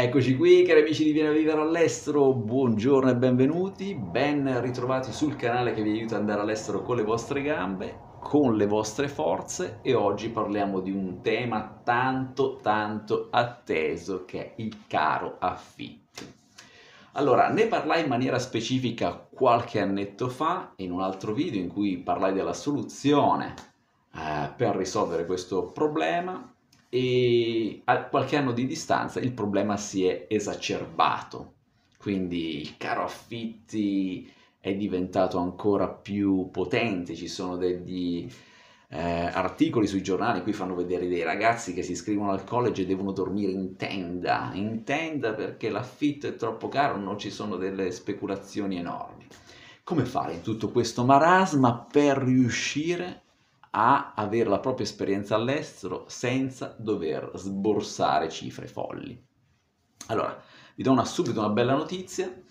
Eccoci qui cari amici di Viene a Vivere all'estero, buongiorno e benvenuti, ben ritrovati sul canale che vi aiuta ad andare all'estero con le vostre gambe, con le vostre forze e oggi parliamo di un tema tanto tanto atteso che è il caro affitti. Allora, ne parlai in maniera specifica qualche annetto fa in un altro video in cui parlai della soluzione eh, per risolvere questo problema e a qualche anno di distanza il problema si è esacerbato. Quindi il caro affitti è diventato ancora più potente, ci sono degli eh, articoli sui giornali, qui fanno vedere dei ragazzi che si iscrivono al college e devono dormire in tenda, in tenda perché l'affitto è troppo caro, non ci sono delle speculazioni enormi. Come fare in tutto questo marasma per riuscire a avere la propria esperienza all'estero senza dover sborsare cifre folli. Allora, vi do una, subito una bella notizia.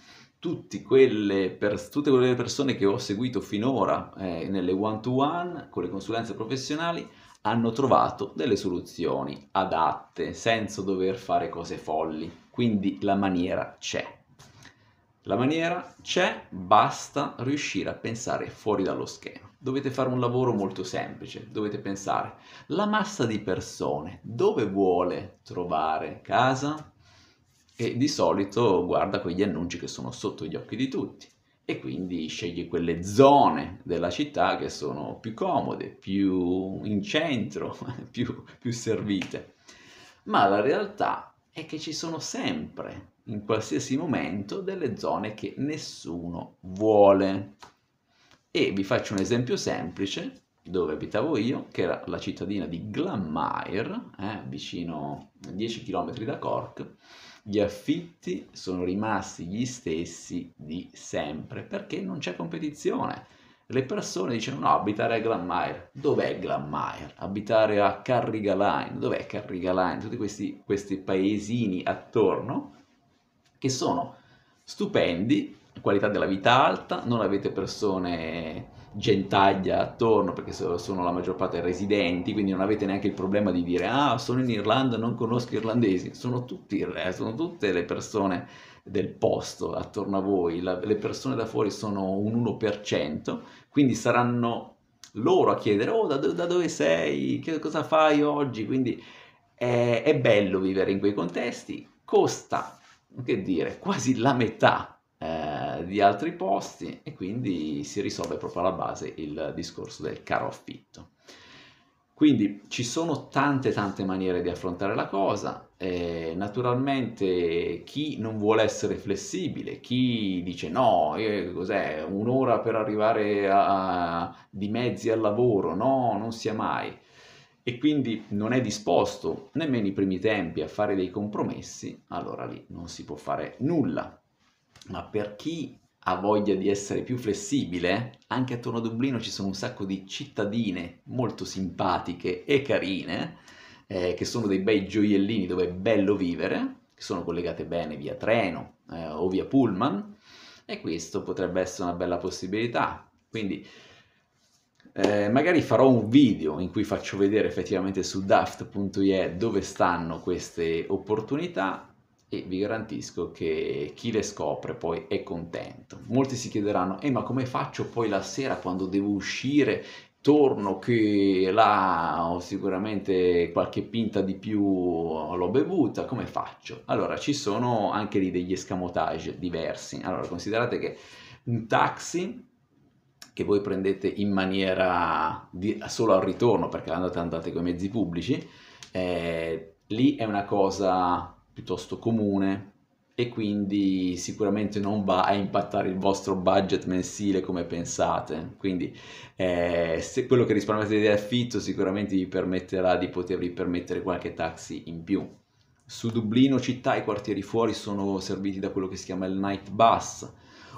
Quelle per, tutte quelle persone che ho seguito finora eh, nelle one-to-one con le consulenze professionali hanno trovato delle soluzioni adatte senza dover fare cose folli. Quindi la maniera c'è. La maniera c'è, basta riuscire a pensare fuori dallo schema dovete fare un lavoro molto semplice, dovete pensare, la massa di persone dove vuole trovare casa? E di solito guarda quegli annunci che sono sotto gli occhi di tutti e quindi sceglie quelle zone della città che sono più comode, più in centro, più, più servite. Ma la realtà è che ci sono sempre, in qualsiasi momento, delle zone che nessuno vuole e vi faccio un esempio semplice dove abitavo io, che era la cittadina di Glammire, eh, vicino 10 km da Cork, gli affitti sono rimasti gli stessi di sempre perché non c'è competizione. Le persone dicono no, abitare a Glammire, dov'è Glammire? Abitare a Carrigaline, dov'è Carrigaline? Tutti questi, questi paesini attorno che sono stupendi qualità della vita alta, non avete persone gentaglia attorno perché sono la maggior parte residenti, quindi non avete neanche il problema di dire ah sono in Irlanda, non conosco irlandesi, sono, tutti, sono tutte le persone del posto attorno a voi, la, le persone da fuori sono un 1%, quindi saranno loro a chiedere oh da, do- da dove sei, che cosa fai oggi, quindi è, è bello vivere in quei contesti, costa, che dire, quasi la metà eh, di altri posti e quindi si risolve proprio alla base il discorso del caro affitto. Quindi ci sono tante tante maniere di affrontare la cosa, eh, naturalmente chi non vuole essere flessibile, chi dice no, eh, cos'è, un'ora per arrivare a, di mezzi al lavoro, no, non sia mai, e quindi non è disposto nemmeno i primi tempi a fare dei compromessi, allora lì non si può fare nulla ma per chi ha voglia di essere più flessibile, anche attorno a Dublino ci sono un sacco di cittadine molto simpatiche e carine, eh, che sono dei bei gioiellini dove è bello vivere, che sono collegate bene via treno eh, o via pullman, e questo potrebbe essere una bella possibilità. Quindi eh, magari farò un video in cui faccio vedere effettivamente su daft.ie dove stanno queste opportunità e vi garantisco che chi le scopre poi è contento. Molti si chiederanno, eh ma come faccio poi la sera quando devo uscire torno che là ho sicuramente qualche pinta di più l'ho bevuta, come faccio? Allora ci sono anche lì degli escamotage diversi, allora considerate che un taxi che voi prendete in maniera di, solo al ritorno perché andate, andate con i mezzi pubblici, eh, lì è una cosa piuttosto comune e quindi sicuramente non va a impattare il vostro budget mensile come pensate. Quindi eh, se quello che risparmiate di affitto sicuramente vi permetterà di potervi permettere qualche taxi in più. Su Dublino città i quartieri fuori sono serviti da quello che si chiama il night bus,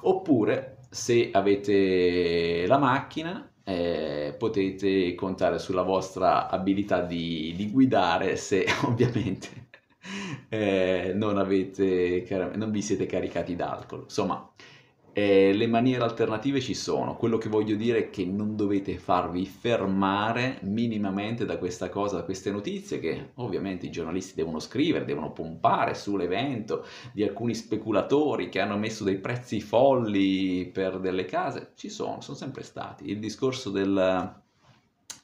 oppure se avete la macchina eh, potete contare sulla vostra abilità di, di guidare se ovviamente eh, non, avete, non vi siete caricati d'alcol. Insomma, eh, le maniere alternative ci sono. Quello che voglio dire è che non dovete farvi fermare minimamente da questa cosa, da queste notizie che ovviamente i giornalisti devono scrivere, devono pompare sull'evento di alcuni speculatori che hanno messo dei prezzi folli per delle case. Ci sono, sono sempre stati. Il discorso del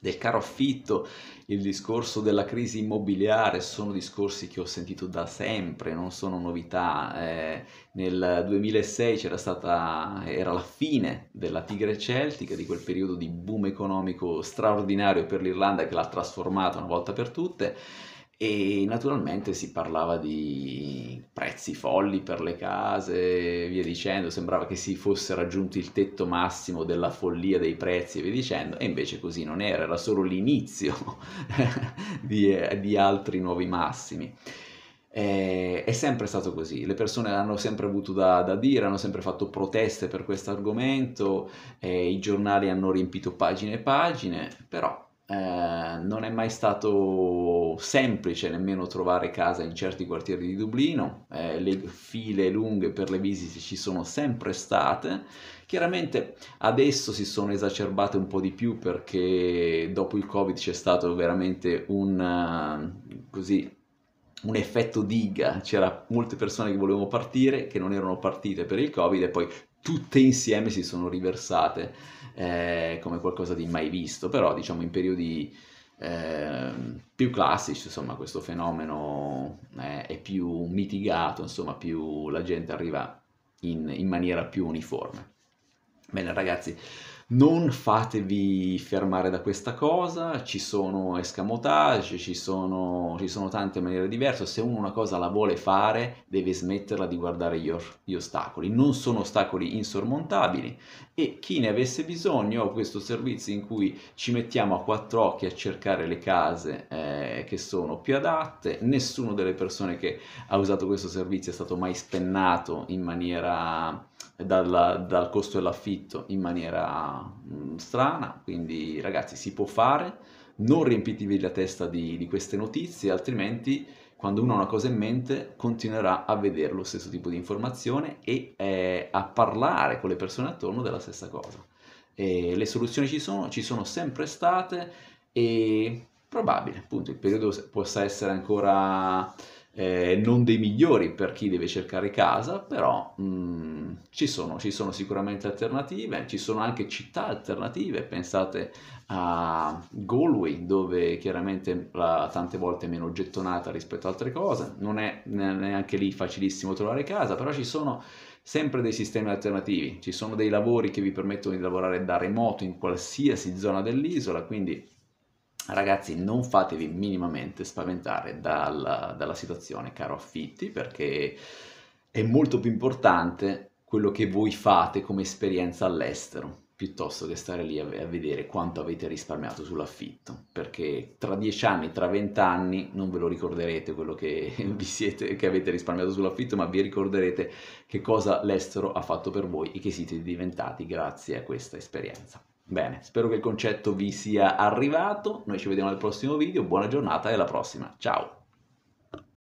del caro affitto, il discorso della crisi immobiliare, sono discorsi che ho sentito da sempre, non sono novità. Eh, nel 2006 c'era stata, era la fine della Tigre Celtica, di quel periodo di boom economico straordinario per l'Irlanda che l'ha trasformata una volta per tutte e naturalmente si parlava di prezzi folli per le case e via dicendo, sembrava che si fosse raggiunto il tetto massimo della follia dei prezzi e via dicendo, e invece così non era, era solo l'inizio di, eh, di, altri nuovi massimi. E, eh, è sempre stato così, le persone hanno sempre avuto da, da dire, hanno sempre fatto proteste per questo argomento, eh, i giornali hanno riempito pagine e pagine, però eh, non è mai stato semplice nemmeno trovare casa in certi quartieri di Dublino, eh, le file lunghe per le visite ci sono sempre state. Chiaramente adesso si sono esacerbate un po' di più perché dopo il Covid c'è stato veramente un, eh, così, un effetto diga, c'era molte persone che volevano partire, che non erano partite per il Covid e poi tutte insieme si sono riversate eh, come qualcosa di mai visto, però diciamo in periodi eh, più classici, insomma, questo fenomeno eh, è più mitigato, insomma, più la gente arriva in, in maniera più uniforme. Bene ragazzi, non fatevi fermare da questa cosa, ci sono escamotage, ci sono, ci sono, tante maniere diverse, se uno una cosa la vuole fare deve smetterla di guardare gli, or- gli ostacoli, non sono ostacoli insormontabili e chi ne avesse bisogno questo servizio in cui ci mettiamo a quattro occhi a cercare le case eh, che sono più adatte, nessuno delle persone che ha usato questo servizio è stato mai spennato in maniera dal, dal costo dell'affitto in maniera mh, mm, strana, quindi ragazzi si può fare, non riempitevi la testa di, di queste notizie, altrimenti quando uno ha una cosa in mente continuerà a vedere lo stesso tipo di informazione e eh, a parlare con le persone attorno della stessa cosa. E le soluzioni ci sono, ci sono sempre state e probabile, appunto, il periodo possa essere ancora eh, non dei migliori per chi deve cercare casa, però mh, mm, ci, sono, ci, sono, sicuramente alternative, ci sono anche città alternative, pensate a Galway dove chiaramente la, tante volte è meno gettonata rispetto ad altre cose, non è neanche lì facilissimo trovare casa, però ci sono sempre dei sistemi alternativi, ci sono dei lavori che vi permettono di lavorare da remoto in qualsiasi zona dell'isola, quindi Ragazzi, non fatevi minimamente spaventare dalla, dalla situazione, caro affitti, perché è molto più importante quello che voi fate come esperienza all'estero piuttosto che stare lì a, vedere quanto avete risparmiato sull'affitto, perché tra dieci anni, tra vent'anni non ve lo ricorderete quello che, siete, che, avete risparmiato sull'affitto, ma vi ricorderete che cosa l'estero ha fatto per voi e che siete diventati grazie a questa esperienza. Bene, spero che il concetto vi sia arrivato, noi ci vediamo al prossimo video, buona giornata e alla prossima, ciao!